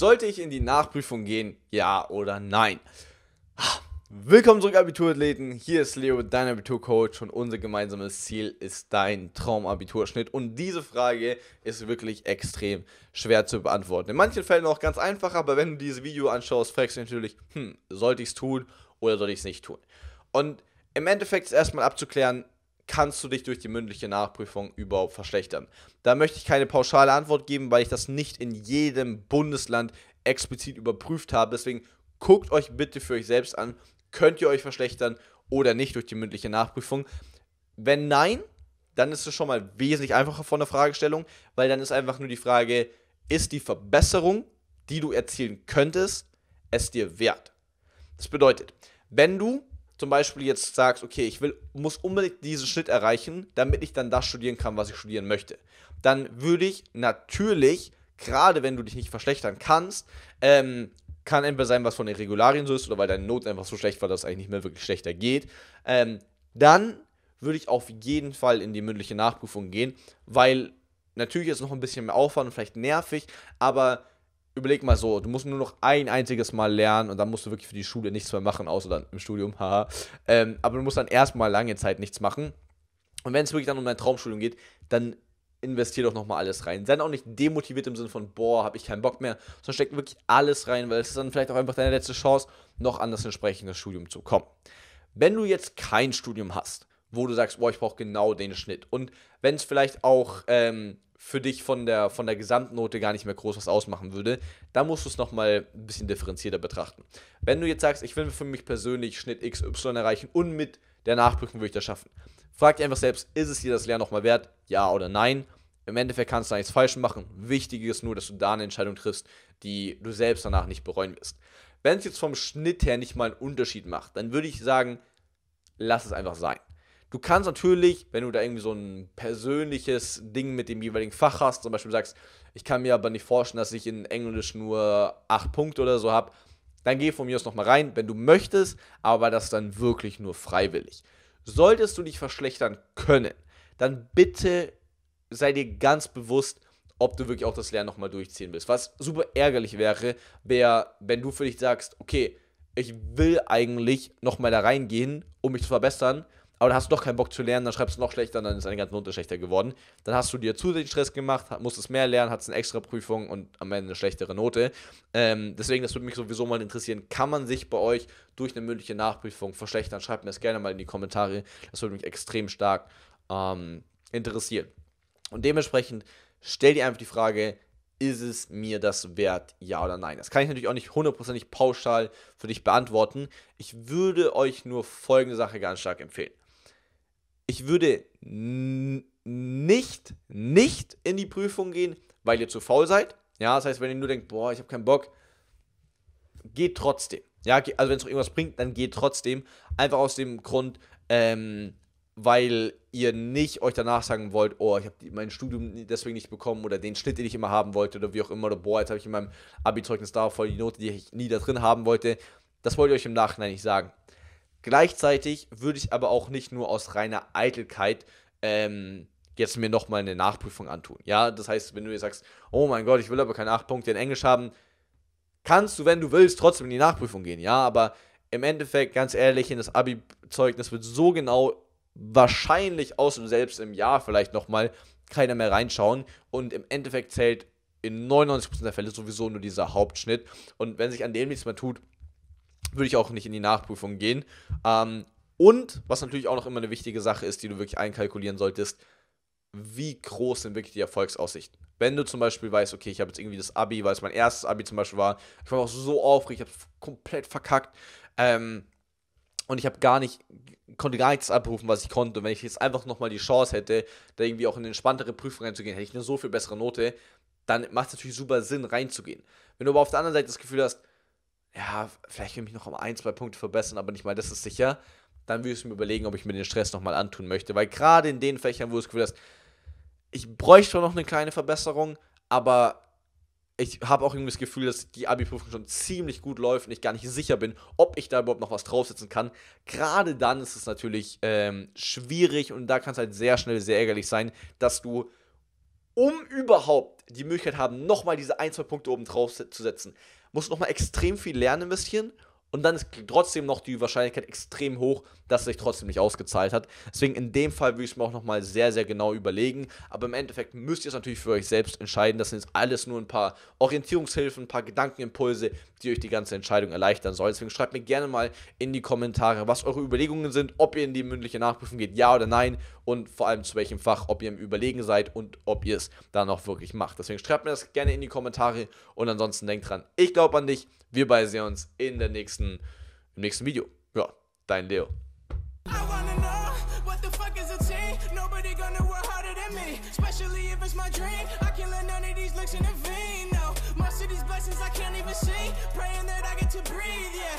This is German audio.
Sollte ich in die Nachprüfung gehen, ja oder nein? Willkommen zurück, Abiturathleten. Hier ist Leo, dein Abiturcoach, und unser gemeinsames Ziel ist dein Traumabiturschnitt. Und diese Frage ist wirklich extrem schwer zu beantworten. In manchen Fällen auch ganz einfach, aber wenn du dieses Video anschaust, fragst du natürlich, hm, sollte ich es tun oder sollte ich es nicht tun? Und im Endeffekt ist erstmal abzuklären, kannst du dich durch die mündliche Nachprüfung überhaupt verschlechtern? Da möchte ich keine pauschale Antwort geben, weil ich das nicht in jedem Bundesland explizit überprüft habe. Deswegen guckt euch bitte für euch selbst an, könnt ihr euch verschlechtern oder nicht durch die mündliche Nachprüfung. Wenn nein, dann ist es schon mal wesentlich einfacher von der Fragestellung, weil dann ist einfach nur die Frage, ist die Verbesserung, die du erzielen könntest, es dir wert? Das bedeutet, wenn du zum Beispiel jetzt sagst, okay, ich will, muss unbedingt diesen Schnitt erreichen, damit ich dann das studieren kann, was ich studieren möchte, dann würde ich natürlich, gerade wenn du dich nicht verschlechtern kannst, ähm, kann entweder sein, was von den Regularien so ist oder weil deine Noten einfach so schlecht war, dass es eigentlich nicht mehr wirklich schlechter geht, ähm, dann würde ich auf jeden Fall in die mündliche Nachprüfung gehen, weil natürlich ist es noch ein bisschen mehr Aufwand und vielleicht nervig, aber überleg mal so, du musst nur noch ein einziges Mal lernen und dann musst du wirklich für die Schule nichts mehr machen, außer dann im Studium, haha. Ähm, aber du musst dann erstmal lange Zeit nichts machen. Und wenn es wirklich dann um dein Traumstudium geht, dann investier doch nochmal alles rein. Sei auch nicht demotiviert im Sinne von, boah, habe ich keinen Bock mehr, sondern steck wirklich alles rein, weil es ist dann vielleicht auch einfach deine letzte Chance, noch an das entsprechende Studium zu kommen. Wenn du jetzt kein Studium hast, wo du sagst, boah, ich brauche genau den Schnitt. Und wenn es vielleicht auch ähm, für dich von der, von der Gesamtnote gar nicht mehr groß was ausmachen würde, dann musst du es nochmal ein bisschen differenzierter betrachten. Wenn du jetzt sagst, ich will für mich persönlich Schnitt XY erreichen und mit der Nachprüfung würde ich das schaffen, frag dich einfach selbst, ist es dir das Lehr nochmal wert? Ja oder nein? Im Endeffekt kannst du da nichts falsch machen. Wichtig ist nur, dass du da eine Entscheidung triffst, die du selbst danach nicht bereuen wirst. Wenn es jetzt vom Schnitt her nicht mal einen Unterschied macht, dann würde ich sagen, lass es einfach sein. Du kannst natürlich, wenn du da irgendwie so ein persönliches Ding mit dem jeweiligen Fach hast, zum Beispiel sagst, ich kann mir aber nicht vorstellen, dass ich in Englisch nur acht Punkte oder so habe, dann geh von mir aus nochmal rein, wenn du möchtest, aber das dann wirklich nur freiwillig. Solltest du dich verschlechtern können, dann bitte sei dir ganz bewusst, ob du wirklich auch das Lernen nochmal durchziehen willst. Was super ärgerlich wäre, wäre, wenn du für dich sagst, okay, ich will eigentlich nochmal da reingehen, um mich zu verbessern, aber dann hast du doch keinen Bock zu lernen, dann schreibst du noch schlechter, dann ist deine ganze Note schlechter geworden. Dann hast du dir zusätzlich Stress gemacht, musstest mehr lernen, hattest eine extra Prüfung und am Ende eine schlechtere Note. Ähm, deswegen, das würde mich sowieso mal interessieren, kann man sich bei euch durch eine mündliche Nachprüfung verschlechtern? Schreibt mir das gerne mal in die Kommentare. Das würde mich extrem stark ähm, interessieren. Und dementsprechend stell dir einfach die Frage, ist es mir das wert, ja oder nein? Das kann ich natürlich auch nicht hundertprozentig pauschal für dich beantworten. Ich würde euch nur folgende Sache ganz stark empfehlen ich würde nicht, nicht in die Prüfung gehen, weil ihr zu faul seid. Ja, das heißt, wenn ihr nur denkt, boah, ich habe keinen Bock, geht trotzdem. Ja, also wenn es irgendwas bringt, dann geht trotzdem. Einfach aus dem Grund, ähm, weil ihr nicht euch danach sagen wollt, oh, ich habe mein Studium deswegen nicht bekommen oder den Schnitt, den ich immer haben wollte oder wie auch immer, oder boah, jetzt habe ich in meinem Abi-Zeugnis da voll die Note, die ich nie da drin haben wollte. Das wollt ihr euch im Nachhinein nicht sagen. Gleichzeitig würde ich aber auch nicht nur aus reiner Eitelkeit ähm, jetzt mir nochmal eine Nachprüfung antun. Ja, das heißt, wenn du jetzt sagst, oh mein Gott, ich will aber keine 8 Punkte in Englisch haben, kannst du, wenn du willst, trotzdem in die Nachprüfung gehen. Ja, aber im Endeffekt, ganz ehrlich, in das Abi-Zeugnis wird so genau wahrscheinlich aus selbst im Jahr vielleicht nochmal keiner mehr reinschauen. Und im Endeffekt zählt in 99% der Fälle sowieso nur dieser Hauptschnitt. Und wenn sich an dem nichts mehr tut, würde ich auch nicht in die Nachprüfung gehen. Ähm, und was natürlich auch noch immer eine wichtige Sache ist, die du wirklich einkalkulieren solltest, wie groß sind wirklich die Erfolgsaussichten? Wenn du zum Beispiel weißt, okay, ich habe jetzt irgendwie das Abi, weil es mein erstes Abi zum Beispiel war, ich war auch so aufgeregt, ich habe es komplett verkackt ähm, und ich habe gar nicht, konnte gar nichts abrufen, was ich konnte. Und wenn ich jetzt einfach nochmal die Chance hätte, da irgendwie auch in eine entspanntere Prüfung reinzugehen, hätte ich eine so viel bessere Note, dann macht es natürlich super Sinn, reinzugehen. Wenn du aber auf der anderen Seite das Gefühl hast, ja, vielleicht will ich mich noch um ein, zwei Punkte verbessern, aber nicht mal das ist sicher, dann würde ich mir überlegen, ob ich mir den Stress nochmal antun möchte. Weil gerade in den Fächern, wo du das Gefühl hast, ich bräuchte noch eine kleine Verbesserung, aber ich habe auch irgendwie das Gefühl, dass die Abi-Prüfung schon ziemlich gut läuft und ich gar nicht sicher bin, ob ich da überhaupt noch was draufsetzen kann. Gerade dann ist es natürlich ähm, schwierig und da kann es halt sehr schnell sehr ärgerlich sein, dass du, um überhaupt die Möglichkeit haben, nochmal diese ein, zwei Punkte oben drauf zu setzen, musst nochmal extrem viel Lernen investieren und dann ist trotzdem noch die Wahrscheinlichkeit extrem hoch, dass es sich trotzdem nicht ausgezahlt hat. Deswegen in dem Fall würde ich es mir auch nochmal sehr, sehr genau überlegen. Aber im Endeffekt müsst ihr es natürlich für euch selbst entscheiden. Das sind jetzt alles nur ein paar Orientierungshilfen, ein paar Gedankenimpulse, die euch die ganze Entscheidung erleichtern sollen. Deswegen schreibt mir gerne mal in die Kommentare, was eure Überlegungen sind, ob ihr in die mündliche Nachprüfung geht, ja oder nein. Und vor allem zu welchem Fach, ob ihr im Überlegen seid und ob ihr es dann auch wirklich macht. Deswegen schreibt mir das gerne in die Kommentare. Und ansonsten denkt dran, ich glaube an dich. Wir beide sehen uns in der nächsten nächsten, im nächsten Video. Ja, dein Leo. I the if it's my blessings I can't even see. Praying that I get to breathe, yeah.